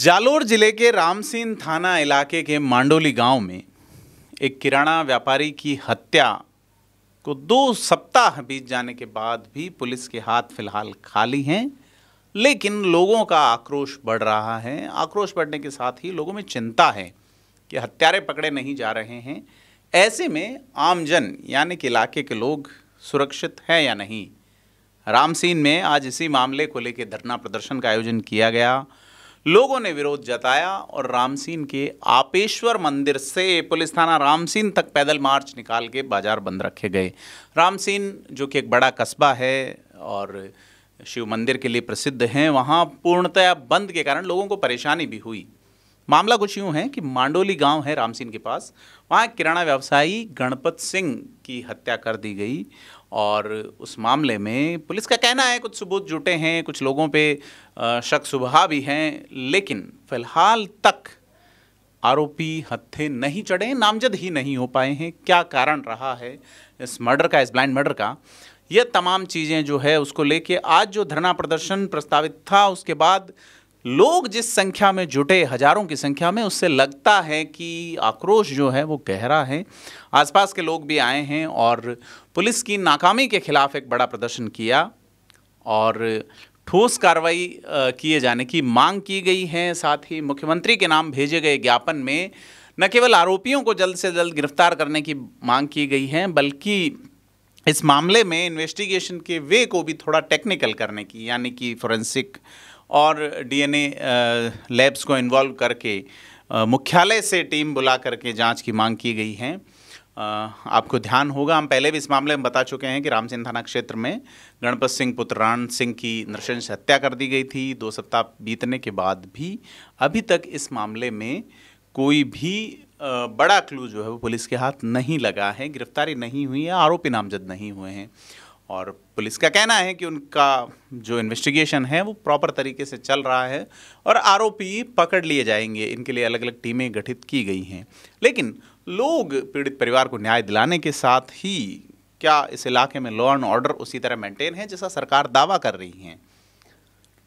जालोर जिले के रामसीन थाना इलाके के मांडोली गांव में एक किराना व्यापारी की हत्या को दो सप्ताह बीत जाने के बाद भी पुलिस के हाथ फिलहाल खाली हैं लेकिन लोगों का आक्रोश बढ़ रहा है आक्रोश बढ़ने के साथ ही लोगों में चिंता है कि हत्यारे पकड़े नहीं जा रहे हैं ऐसे में आमजन यानी कि इलाके के लोग सुरक्षित हैं या नहीं रामसीन में आज इसी मामले को लेकर धरना प्रदर्शन का आयोजन किया गया लोगों ने विरोध जताया और रामसीन के आपेश्वर मंदिर से पुलिस थाना रामसीन तक पैदल मार्च निकाल के बाजार बंद रखे गए रामसीन जो कि एक बड़ा कस्बा है और शिव मंदिर के लिए प्रसिद्ध हैं वहाँ पूर्णतया बंद के कारण लोगों को परेशानी भी हुई मामला कुछ यूँ है कि मांडोली गांव है रामसीन के पास वहाँ किराना व्यवसायी गणपत सिंह की हत्या कर दी गई और उस मामले में पुलिस का कहना है कुछ सबूत जुटे हैं कुछ लोगों पे शक सुबह भी हैं लेकिन फिलहाल तक आरोपी हत्थे नहीं चढ़े नामजद ही नहीं हो पाए हैं क्या कारण रहा है इस मर्डर का इस ब्लाइंड मर्डर का यह तमाम चीज़ें जो है उसको लेके आज जो धरना प्रदर्शन प्रस्तावित था उसके बाद लोग जिस संख्या में जुटे हजारों की संख्या में उससे लगता है कि आक्रोश जो है वो गहरा है आसपास के लोग भी आए हैं और पुलिस की नाकामी के खिलाफ एक बड़ा प्रदर्शन किया और ठोस कार्रवाई किए जाने की मांग की गई है साथ ही मुख्यमंत्री के नाम भेजे गए ज्ञापन में न केवल आरोपियों को जल्द से जल्द गिरफ्तार करने की मांग की गई है बल्कि इस मामले में इन्वेस्टिगेशन के वे को भी थोड़ा टेक्निकल करने की यानी कि फोरेंसिक और डीएनए लैब्स को इन्वॉल्व करके मुख्यालय से टीम बुला करके जांच की मांग की गई है आपको ध्यान होगा हम पहले भी इस मामले में बता चुके हैं कि रामसिंह थाना क्षेत्र में गणपत सिंह पुत्र राण सिंह की नृशंस हत्या कर दी गई थी दो सप्ताह बीतने के बाद भी अभी तक इस मामले में कोई भी बड़ा क्लू जो है वो पुलिस के हाथ नहीं लगा है गिरफ्तारी नहीं हुई है आरोपी नामजद नहीं हुए हैं और पुलिस का कहना है कि उनका जो इन्वेस्टिगेशन है वो प्रॉपर तरीके से चल रहा है और आरोपी पकड़ लिए जाएंगे इनके लिए अलग अलग टीमें गठित की गई हैं लेकिन लोग पीड़ित परिवार को न्याय दिलाने के साथ ही क्या इस इलाके में लॉ एंड ऑर्डर उसी तरह मेंटेन है जैसा सरकार दावा कर रही है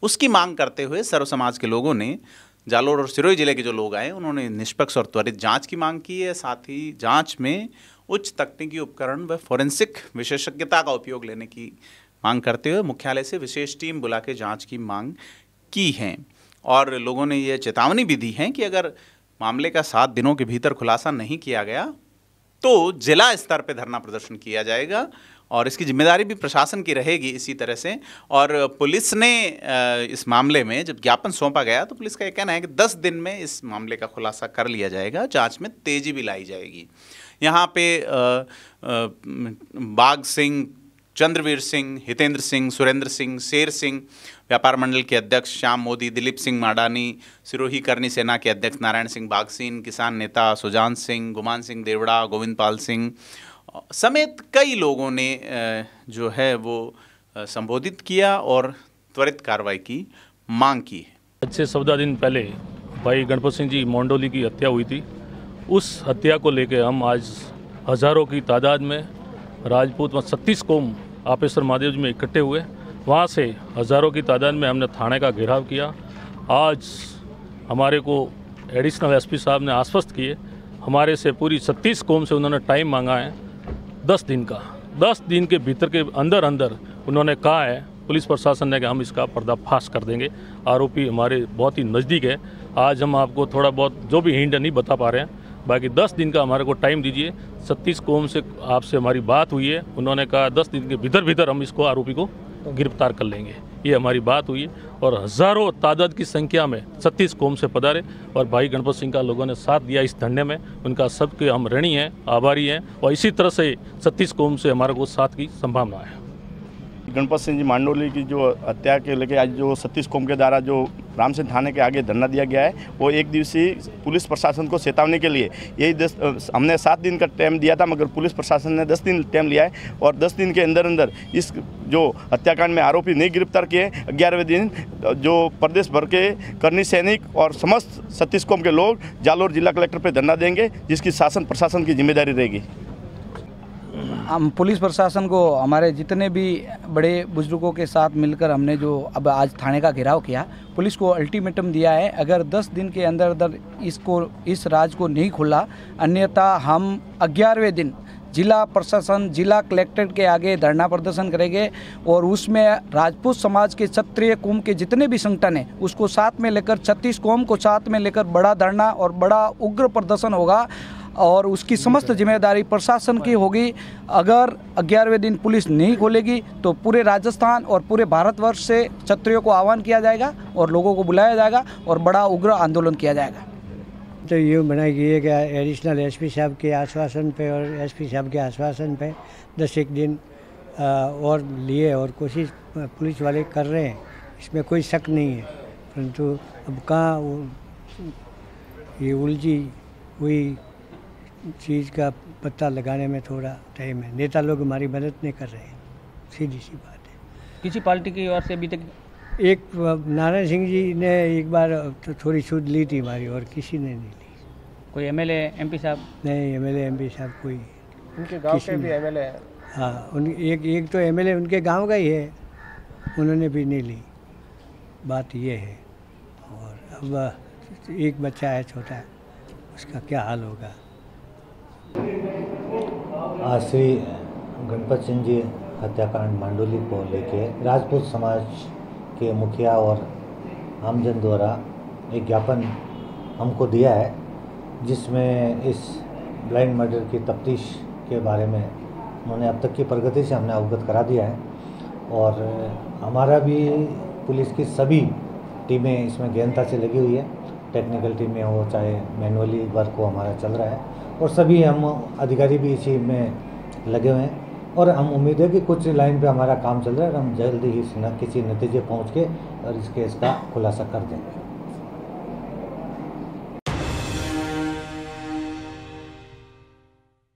उसकी मांग करते हुए सर्व समाज के लोगों ने जालोर और सिरोही जिले के जो लोग आए उन्होंने निष्पक्ष और त्वरित जांच की मांग की है साथ ही जांच में उच्च तकनीकी उपकरण व फोरेंसिक विशेषज्ञता का उपयोग लेने की मांग करते हुए मुख्यालय से विशेष टीम बुला के जाँच की मांग की है और लोगों ने यह चेतावनी भी दी है कि अगर मामले का सात दिनों के भीतर खुलासा नहीं किया गया तो जिला स्तर पर धरना प्रदर्शन किया जाएगा और इसकी जिम्मेदारी भी प्रशासन की रहेगी इसी तरह से और पुलिस ने इस मामले में जब ज्ञापन सौंपा गया तो पुलिस का यह कहना है कि 10 दिन में इस मामले का खुलासा कर लिया जाएगा जांच में तेज़ी भी लाई जाएगी यहाँ पे बाघ सिंह चंद्रवीर सिंह हितेंद्र सिंह सुरेंद्र सिंह शेर सिंह व्यापार मंडल के अध्यक्ष श्याम मोदी दिलीप सिंह माडानी सिरोही करनी सेना के अध्यक्ष नारायण सिंह बागसीन किसान नेता सुजान सिंह गुमान सिंह देवड़ा गोविंद पाल सिंह समेत कई लोगों ने जो है वो संबोधित किया और त्वरित कार्रवाई की मांग की है अच्छे चौदह दिन पहले भाई गणपत सिंह जी मोंडोली की हत्या हुई थी उस हत्या को लेकर हम आज हज़ारों की तादाद में राजपूत व छत्तीस कौम आपेश्वर महादेव जी में इकट्ठे हुए वहाँ से हज़ारों की तादाद में हमने थाने का घेराव किया आज हमारे को एडिशनल एसपी साहब ने आश्वस्त किए हमारे से पूरी छत्तीस कौम से उन्होंने टाइम मांगा है दस दिन का दस दिन के भीतर के अंदर अंदर उन्होंने कहा है पुलिस प्रशासन ने कि हम इसका पर्दाफाश कर देंगे आरोपी हमारे बहुत ही नज़दीक है आज हम आपको थोड़ा बहुत जो भी हिंड नहीं बता पा रहे हैं बाकी दस दिन का हमारे को टाइम दीजिए सतीश कोम से आपसे हमारी बात हुई है उन्होंने कहा दस दिन के भीतर भीतर हम इसको आरोपी को गिरफ्तार कर लेंगे ये हमारी बात हुई है और हज़ारों तादाद की संख्या में सतीश कोम से पधारे और भाई गणपत सिंह का लोगों ने साथ दिया इस धंडे में उनका सबके हम ऋणी हैं आभारी हैं और इसी तरह से सतीश कोम से हमारे को साथ की संभावना है गणपत सिंह जी मांडोली की जो हत्या के लेके आज जो सतीश कोम के द्वारा जो रामसेन थाने के आगे धरना दिया गया है वो एक दिवसीय पुलिस प्रशासन को चेतावनी के लिए यही दस हमने सात दिन का टाइम दिया था मगर पुलिस प्रशासन ने दस दिन टाइम लिया है और दस दिन के अंदर अंदर इस जो हत्याकांड में आरोपी नहीं गिरफ्तार किए ग्यारहवें दिन जो प्रदेश भर के करनी सैनिक और समस्त छत्तीस के लोग जालोर जिला कलेक्टर पर धरना देंगे जिसकी शासन प्रशासन की जिम्मेदारी रहेगी हम पुलिस प्रशासन को हमारे जितने भी बड़े बुजुर्गों के साथ मिलकर हमने जो अब आज थाने का घेराव किया पुलिस को अल्टीमेटम दिया है अगर 10 दिन के अंदर अंदर इसको इस राज को नहीं खोला अन्यथा हम ग्यारहवें दिन जिला प्रशासन जिला कलेक्टर के आगे धरना प्रदर्शन करेंगे और उसमें राजपूत समाज के क्षत्रिय कुम के जितने भी संगठन हैं उसको साथ में लेकर छत्तीस कौम को साथ में लेकर बड़ा धरना और बड़ा उग्र प्रदर्शन होगा और उसकी समस्त जिम्मेदारी प्रशासन की होगी अगर ग्यारहवें दिन पुलिस नहीं खोलेगी तो पूरे राजस्थान और पूरे भारतवर्ष से क्षत्रियों को आह्वान किया जाएगा और लोगों को बुलाया जाएगा और बड़ा उग्र आंदोलन किया जाएगा तो ये बनाई गई है कि एडिशनल एसपी साहब के आश्वासन पे और एसपी साहब के आश्वासन पे दस एक दिन और लिए और कोशिश पुलिस वाले कर रहे हैं इसमें कोई शक नहीं है परंतु अब कहाँ ये उलझी हुई चीज़ का पता लगाने में थोड़ा टाइम है नेता लोग हमारी मदद नहीं कर रहे हैं सीधी सी बात है किसी पार्टी की ओर से अभी तक एक नारायण सिंह जी ने एक बार तो थोड़ी छूट ली थी हमारी और किसी ने नहीं ली कोई एम एल साहब नहीं एम एल साहब कोई उनके गाँव के भी एम हाँ उन एक एक तो एम उनके गांव का ही है उन्होंने भी नहीं ली बात ये है और अब एक बच्चा है छोटा उसका क्या हाल होगा आज श्री गणपत सिंह जी हत्याकांड मांडोली को लेके राजपूत समाज के मुखिया और आमजन द्वारा एक ज्ञापन हमको दिया है जिसमें इस ब्लाइंड मर्डर की तफ्तीश के बारे में उन्होंने अब तक की प्रगति से हमने अवगत करा दिया है और हमारा भी पुलिस की सभी टीमें इसमें गहनता से लगी हुई है टेक्निकल टीमें हो चाहे मैनुअली वर्क हो हमारा चल रहा है और सभी हम अधिकारी भी इसी में लगे हुए हैं और हम उम्मीद है कि कुछ लाइन पे हमारा काम चल रहा है और हम जल्द ही किसी नतीजे पहुंच के और इस केस का खुलासा कर देंगे